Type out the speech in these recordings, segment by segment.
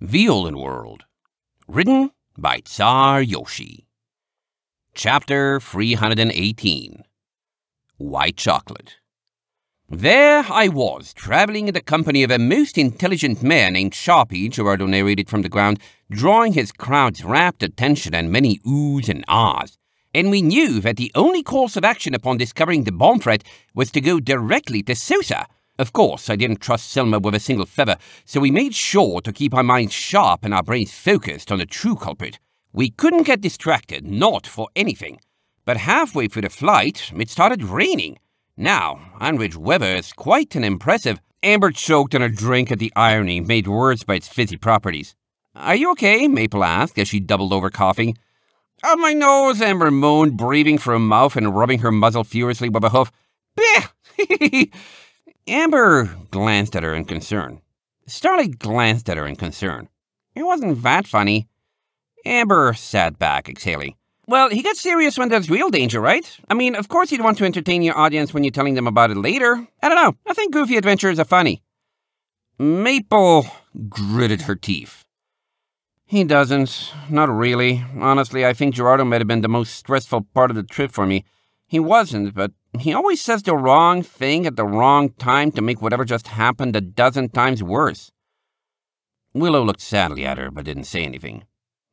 Violin World, written by Tsar Yoshi. Chapter 318 White Chocolate. There I was, traveling in the company of a most intelligent man named Sharpie, Gerardo narrated from the ground, drawing his crowd's rapt attention and many oohs and ahs. And we knew that the only course of action upon discovering the bomb threat was to go directly to Sousa, of course, I didn't trust Selma with a single feather, so we made sure to keep our minds sharp and our brains focused on the true culprit. We couldn't get distracted, not for anything. But halfway through the flight, it started raining. Now, Unridge weather is quite an impressive. Amber choked on a drink at the irony made worse by its fizzy properties. Are you okay? Maple asked as she doubled over coughing. On my nose, Amber moaned, breathing through her mouth and rubbing her muzzle furiously with a hoof. Bleh! Amber glanced at her in concern. Starlight glanced at her in concern. It wasn't that funny. Amber sat back, exhaling. Well, he gets serious when there's real danger, right? I mean, of course he'd want to entertain your audience when you're telling them about it later. I don't know. I think goofy adventures are funny. Maple gritted her teeth. He doesn't. Not really. Honestly, I think Gerardo might have been the most stressful part of the trip for me. He wasn't, but he always says the wrong thing at the wrong time to make whatever just happened a dozen times worse. Willow looked sadly at her, but didn't say anything.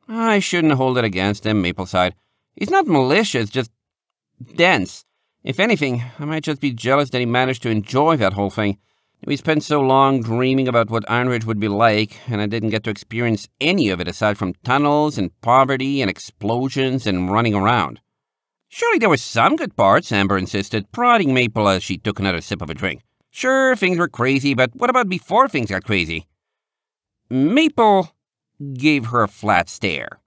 I shouldn't hold it against him, Maple sighed. He's not malicious, just dense. If anything, I might just be jealous that he managed to enjoy that whole thing. We spent so long dreaming about what Ironridge would be like, and I didn't get to experience any of it aside from tunnels and poverty and explosions and running around. Surely there were some good parts, Amber insisted, prodding Maple as she took another sip of a drink. Sure, things were crazy, but what about before things got crazy? Maple gave her a flat stare.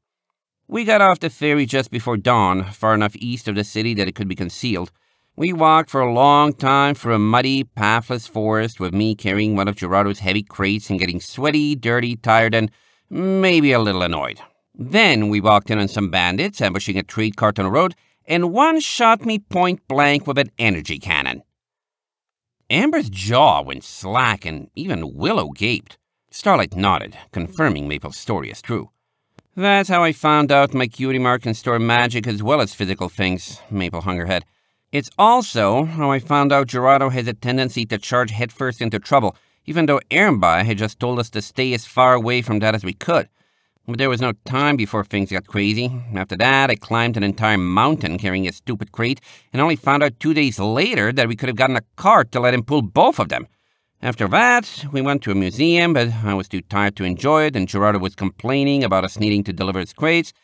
We got off the ferry just before dawn, far enough east of the city that it could be concealed. We walked for a long time through a muddy, pathless forest with me carrying one of Gerardo's heavy crates and getting sweaty, dirty, tired, and maybe a little annoyed. Then we walked in on some bandits ambushing a trade cart on the road and one shot me point blank with an energy cannon. Amber's jaw went slack, and even Willow gaped. Starlight nodded, confirming Maple's story is true. That's how I found out my cutie mark can store magic as well as physical things, Maple hung her head. It's also how I found out Gerardo has a tendency to charge headfirst into trouble, even though Ermbai had just told us to stay as far away from that as we could. But there was no time before things got crazy. After that, I climbed an entire mountain carrying a stupid crate, and only found out two days later that we could have gotten a cart to let him pull both of them. After that, we went to a museum, but I was too tired to enjoy it, and Gerardo was complaining about us needing to deliver his crates.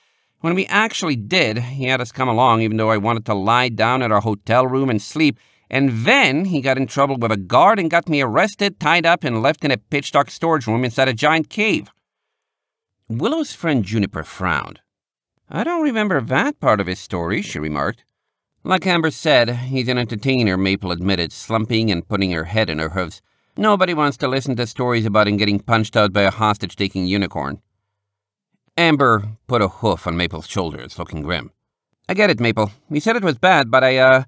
When we actually did, he had us come along, even though I wanted to lie down at our hotel room and sleep. And then he got in trouble with a guard and got me arrested, tied up, and left in a pitch dark storage room inside a giant cave. Willow's friend Juniper frowned. I don't remember that part of his story, she remarked. Like Amber said, he's an entertainer, Maple admitted, slumping and putting her head in her hooves. Nobody wants to listen to stories about him getting punched out by a hostage-taking unicorn. Amber put a hoof on Maple's shoulders, looking grim. I get it, Maple. You said it was bad, but I, uh...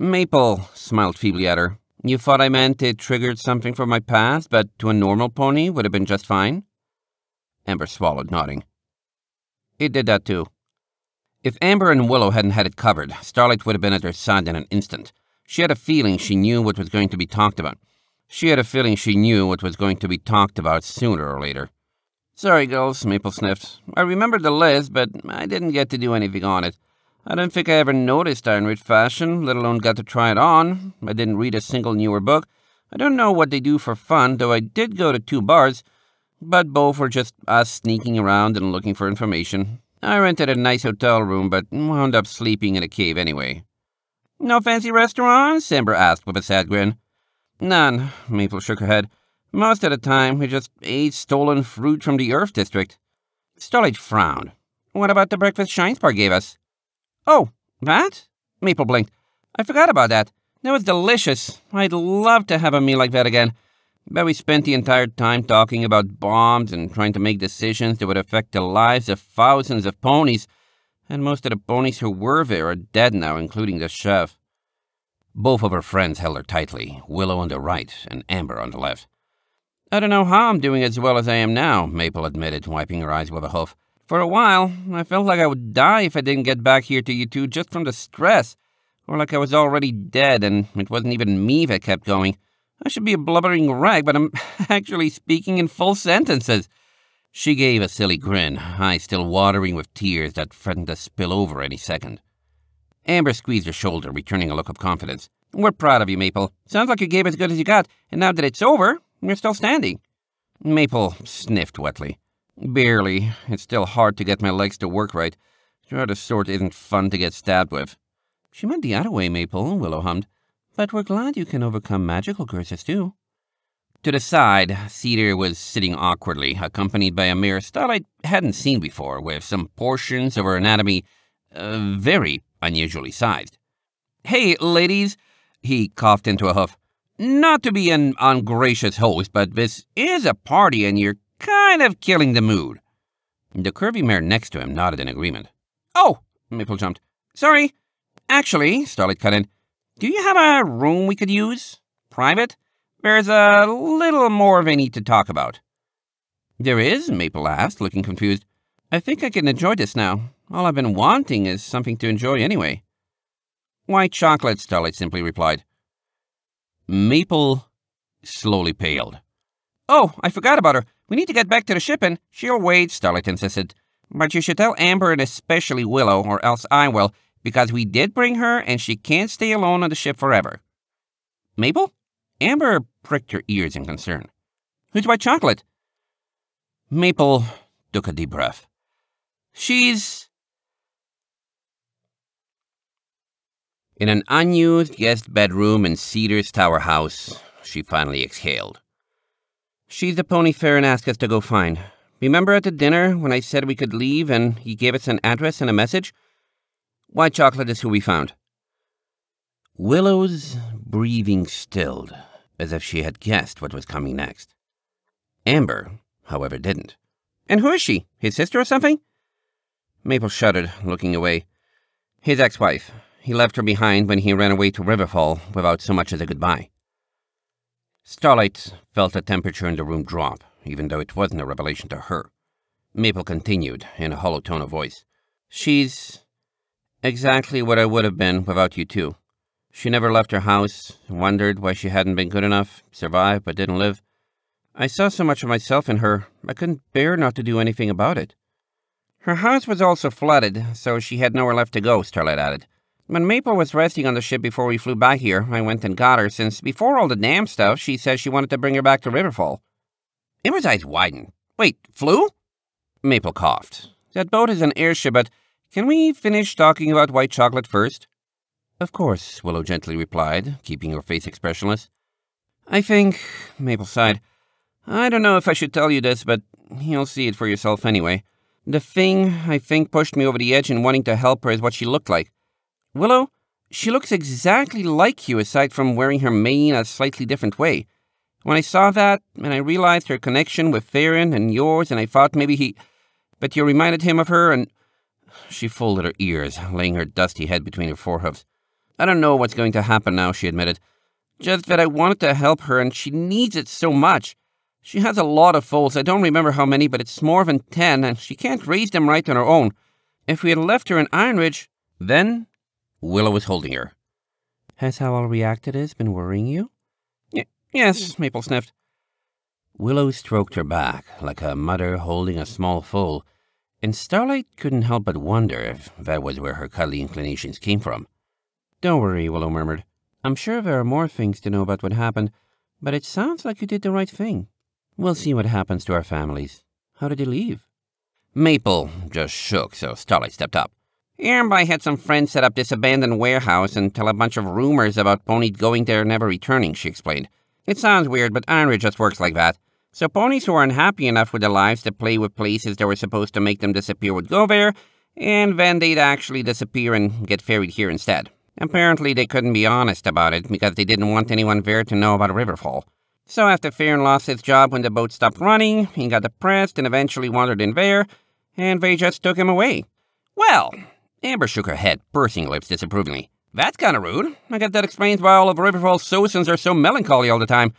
Maple smiled feebly at her. You thought I meant it triggered something from my past, but to a normal pony would have been just fine? Amber swallowed, nodding. He did that too. If Amber and Willow hadn't had it covered, Starlight would have been at their side in an instant. She had a feeling she knew what was going to be talked about. She had a feeling she knew what was going to be talked about sooner or later. Sorry, girls, Maple sniffed. I remembered the list, but I didn't get to do anything on it. I don't think I ever noticed Iron Ridge fashion, let alone got to try it on. I didn't read a single newer book. I don't know what they do for fun, though I did go to two bars, but both were just us sneaking around and looking for information. I rented a nice hotel room, but wound up sleeping in a cave anyway. No fancy restaurants? Amber asked with a sad grin. None, Maple shook her head. Most of the time, we just ate stolen fruit from the Earth District. Starlight frowned. What about the breakfast Shinespar gave us? Oh, that? Maple blinked. I forgot about that. That was delicious. I'd love to have a meal like that again. But we spent the entire time talking about bombs and trying to make decisions that would affect the lives of thousands of ponies, and most of the ponies who were there are dead now, including the chef. Both of her friends held her tightly, Willow on the right and Amber on the left. I don't know how I'm doing as well as I am now, Maple admitted, wiping her eyes with a hoof. For a while, I felt like I would die if I didn't get back here to you two just from the stress, or like I was already dead and it wasn't even me that kept going. I should be a blubbering rag, but I'm actually speaking in full sentences. She gave a silly grin, eyes still watering with tears that threatened to spill over any second. Amber squeezed her shoulder, returning a look of confidence. We're proud of you, Maple. Sounds like you gave as good as you got, and now that it's over, you're still standing. Maple sniffed wetly. Barely. It's still hard to get my legs to work right. you the sort isn't fun to get stabbed with. She meant the other way, Maple, Willow hummed. But we're glad you can overcome magical curses, too. To the side, Cedar was sitting awkwardly, accompanied by a mirror Starlight hadn't seen before, with some portions of her anatomy uh, very unusually sized. Hey, ladies, he coughed into a huff. Not to be an ungracious host, but this is a party and you're kind of killing the mood. The curvy mare next to him nodded in agreement. Oh, Maple jumped. Sorry. Actually, Starlight cut in, do you have a room we could use? Private? There's a little more they need to talk about. There is, Maple asked, looking confused. I think I can enjoy this now. All I've been wanting is something to enjoy anyway. White chocolate, Starlight simply replied. Maple slowly paled. Oh, I forgot about her. We need to get back to the ship and she'll wait, Starlight insisted. But you should tell Amber and especially Willow, or else I will because we did bring her and she can't stay alone on the ship forever. Mabel? Amber pricked her ears in concern. Who's my chocolate? Maple took a deep breath. She's. In an unused guest bedroom in Cedars Tower House, she finally exhaled. She's the pony and asked us to go find. Remember at the dinner when I said we could leave and he gave us an address and a message? White chocolate is who we found. Willow's breathing stilled, as if she had guessed what was coming next. Amber, however, didn't. And who is she? His sister or something? Maple shuddered, looking away. His ex wife. He left her behind when he ran away to Riverfall without so much as a goodbye. Starlight felt the temperature in the room drop, even though it wasn't a revelation to her. Maple continued in a hollow tone of voice. She's Exactly what I would have been without you two. She never left her house, wondered why she hadn't been good enough, survived but didn't live. I saw so much of myself in her, I couldn't bear not to do anything about it. Her house was also flooded, so she had nowhere left to go, Starlight added. When Maple was resting on the ship before we flew back here, I went and got her, since before all the damn stuff, she said she wanted to bring her back to Riverfall. Emma's eyes widened. Wait, flew? Maple coughed. That boat is an airship, but can we finish talking about white chocolate first? Of course, Willow gently replied, keeping her face expressionless. I think, Mabel sighed, I don't know if I should tell you this, but you'll see it for yourself anyway. The thing I think pushed me over the edge in wanting to help her is what she looked like. Willow, she looks exactly like you aside from wearing her mane a slightly different way. When I saw that, and I realized her connection with Theron and yours, and I thought maybe he. But you reminded him of her, and she folded her ears, laying her dusty head between her forehoofs. I don't know what's going to happen now, she admitted. Just that I wanted to help her and she needs it so much. She has a lot of foals. I don't remember how many, but it's more than ten, and she can't raise them right on her own. If we had left her in Iron Ridge, then Willow was holding her. Has how all reacted has been worrying you? Y yes, Maple sniffed. Willow stroked her back like a mother holding a small foal and Starlight couldn't help but wonder if that was where her cuddly inclinations came from. Don't worry, Willow murmured. I'm sure there are more things to know about what happened, but it sounds like you did the right thing. We'll see what happens to our families. How did you leave? Maple just shook, so Starlight stepped up. Hereby had some friends set up this abandoned warehouse and tell a bunch of rumors about Pony going there and never returning, she explained. It sounds weird, but Ironridge just works like that. So ponies who weren't unhappy enough with their lives to play with places that were supposed to make them disappear would go there, and then they'd actually disappear and get ferried here instead. Apparently they couldn't be honest about it because they didn't want anyone there to know about a riverfall. So after Farron lost his job when the boat stopped running, he got depressed and eventually wandered in there, and they just took him away. Well, Amber shook her head, pursing lips disapprovingly. That's kinda rude. I guess that explains why all of Riverfall's citizens are so melancholy all the time.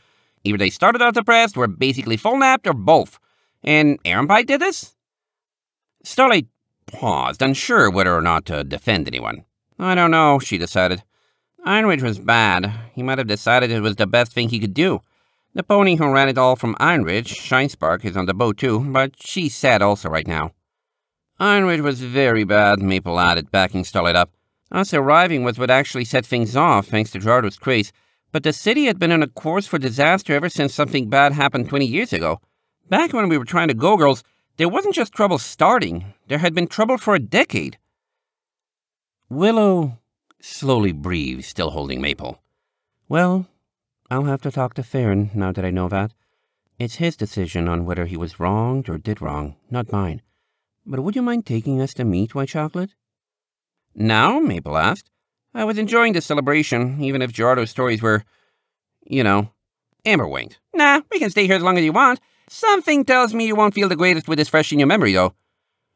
Either they started out depressed, were basically full napped, or both. And Aaron Pike did this? Starlight paused, unsure whether or not to defend anyone. I don't know, she decided. Ironridge was bad. He might have decided it was the best thing he could do. The pony who ran it all from Ironridge, Shinespark, is on the boat too, but she's sad also right now. Ironridge was very bad, Maple added, backing Starlight up. Us arriving was what actually set things off, thanks to Jardo's crease, but the city had been on a course for disaster ever since something bad happened 20 years ago. Back when we were trying to go, girls, there wasn't just trouble starting, there had been trouble for a decade. Willow slowly breathed, still holding Maple. Well, I'll have to talk to Farron now that I know that. It's his decision on whether he was wronged or did wrong, not mine. But would you mind taking us to meet White Chocolate? Now? Maple asked. I was enjoying the celebration, even if Gerardo's stories were, you know, amber winged. Nah, we can stay here as long as you want. Something tells me you won't feel the greatest with this fresh in your memory, though.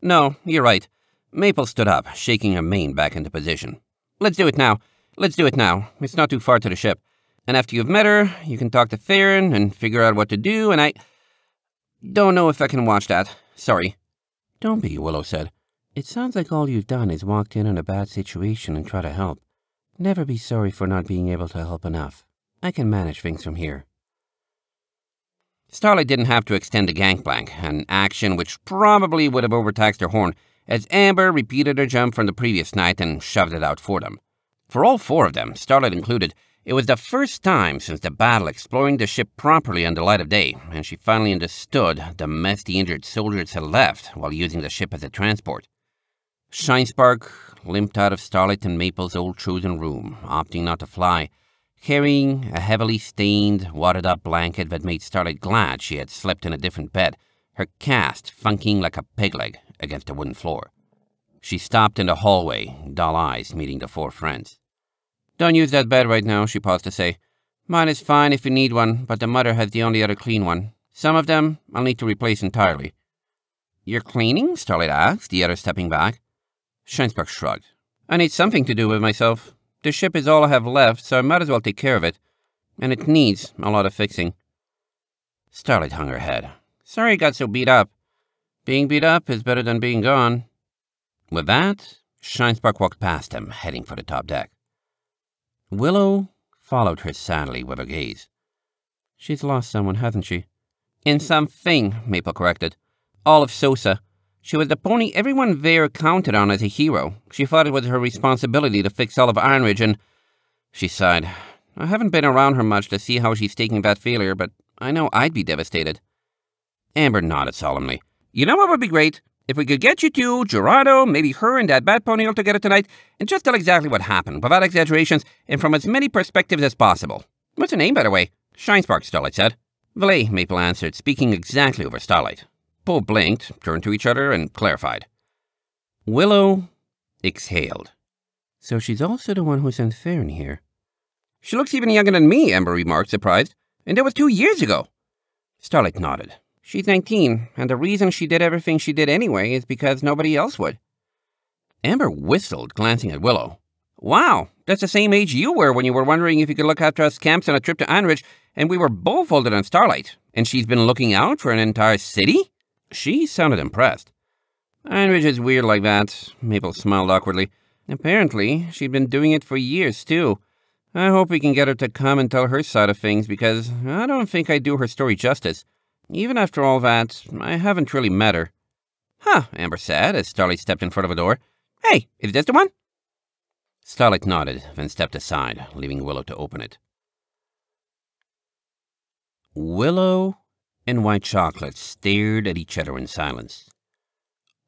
No, you're right. Maple stood up, shaking her mane back into position. Let's do it now. Let's do it now. It's not too far to the ship. And after you've met her, you can talk to Theron and figure out what to do, and I... Don't know if I can watch that. Sorry. Don't be, Willow said. It sounds like all you've done is walked in on a bad situation and try to help. Never be sorry for not being able to help enough. I can manage things from here. Starlight didn't have to extend a gangplank, an action which probably would have overtaxed her horn, as Amber repeated her jump from the previous night and shoved it out for them. For all four of them, Starlight included, it was the first time since the battle exploring the ship properly in the light of day, and she finally understood the mess the injured soldiers had left while using the ship as a transport. Shinespark limped out of Starlight and Maple's old chosen room, opting not to fly, carrying a heavily stained, wadded-up blanket that made Starlight glad she had slept in a different bed, her cast funking like a peg leg against a wooden floor. She stopped in the hallway, dull eyes meeting the four friends. Don't use that bed right now, she paused to say. Mine is fine if you need one, but the mother has the only other clean one. Some of them I'll need to replace entirely. You're cleaning? Starlight asked, the other stepping back. Scheinsbach shrugged. I need something to do with myself. The ship is all I have left, so I might as well take care of it. And it needs a lot of fixing. Starlight hung her head. Sorry I got so beat up. Being beat up is better than being gone. With that, Shinespark walked past him, heading for the top deck. Willow followed her sadly with her gaze. She's lost someone, hasn't she? In something, Maple corrected. All of Sosa. She was the pony everyone there counted on as a hero. She thought it was her responsibility to fix all of Iron Ridge, and she sighed. I haven't been around her much to see how she's taking that failure, but I know I'd be devastated. Amber nodded solemnly. You know what would be great? If we could get you two, Gerardo, maybe her and that bad pony all together tonight, and just tell exactly what happened, without exaggerations, and from as many perspectives as possible. What's her name, by the way? Shinespark, Starlight said. Valet, Maple answered, speaking exactly over Starlight. Both blinked, turned to each other, and clarified. Willow exhaled. So she's also the one who sent Farron here. She looks even younger than me, Amber remarked, surprised. And that was two years ago. Starlight nodded. She's 19, and the reason she did everything she did anyway is because nobody else would. Amber whistled, glancing at Willow. Wow, that's the same age you were when you were wondering if you could look after us camps on a trip to Anridge, and we were both older than Starlight. And she's been looking out for an entire city? She sounded impressed. Ironridge is weird like that, Mabel smiled awkwardly. Apparently, she'd been doing it for years, too. I hope we can get her to come and tell her side of things, because I don't think I do her story justice. Even after all that, I haven't really met her. Huh, Amber said, as Starlight stepped in front of a door. Hey, is this the one? Starlight nodded, then stepped aside, leaving Willow to open it. Willow and white chocolate stared at each other in silence.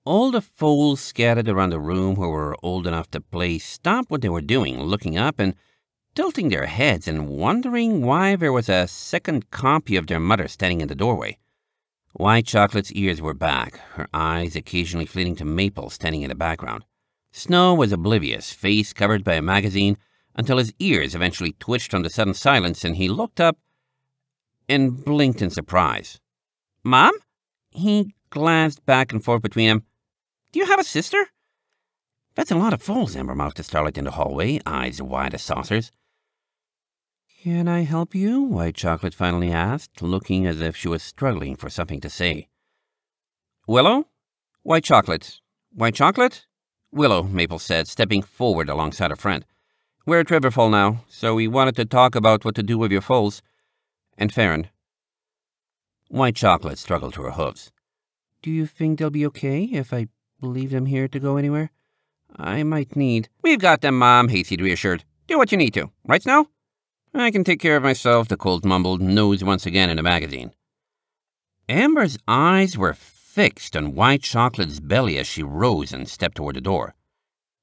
All the fools scattered around the room who were old enough to play stopped what they were doing, looking up and tilting their heads and wondering why there was a second copy of their mother standing in the doorway. White Chocolate's ears were back, her eyes occasionally fleeting to Maple standing in the background. Snow was oblivious, face covered by a magazine, until his ears eventually twitched from the sudden silence and he looked up and blinked in surprise. Mom? He glanced back and forth between them. Do you have a sister? That's a lot of falls, Amber mouthed starlight in the hallway, eyes wide as saucers. Can I help you? White Chocolate finally asked, looking as if she was struggling for something to say. Willow? White Chocolate. White Chocolate? Willow, Maple said, stepping forward alongside her friend. We're at Riverfall now, so we wanted to talk about what to do with your foals and Farron. White chocolate struggled to her hooves. Do you think they'll be okay if I leave them here to go anywhere? I might need... We've got them, Mom, Hasty reassured. Do what you need to. Right, Snow? I can take care of myself, the Colt mumbled, nose once again in a magazine. Amber's eyes were fixed on White Chocolate's belly as she rose and stepped toward the door.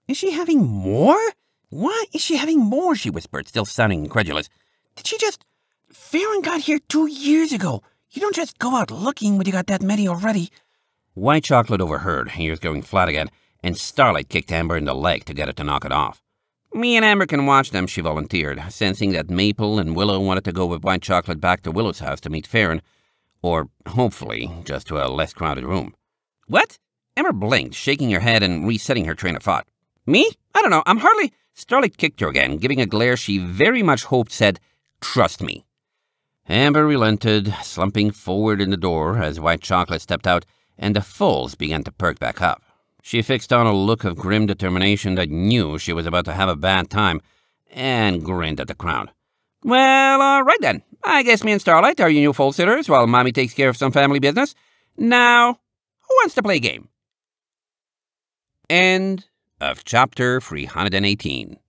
Is she having more? Why is she having more? she whispered, still sounding incredulous. Did she just... Farron got here two years ago. You don't just go out looking when you got that many already. White Chocolate overheard, he was going flat again, and Starlight kicked Amber in the leg to get her to knock it off. Me and Amber can watch them, she volunteered, sensing that Maple and Willow wanted to go with White Chocolate back to Willow's house to meet Farron, or hopefully just to a less crowded room. What? Amber blinked, shaking her head and resetting her train of thought. Me? I don't know, I'm hardly. Starlight kicked her again, giving a glare she very much hoped said, Trust me. Amber relented, slumping forward in the door as White Chocolate stepped out, and the Fools began to perk back up. She fixed on a look of grim determination that knew she was about to have a bad time, and grinned at the crowd. Well, all right then. I guess me and Starlight are your new fold sitters while Mommy takes care of some family business. Now, who wants to play a game? End of chapter 318.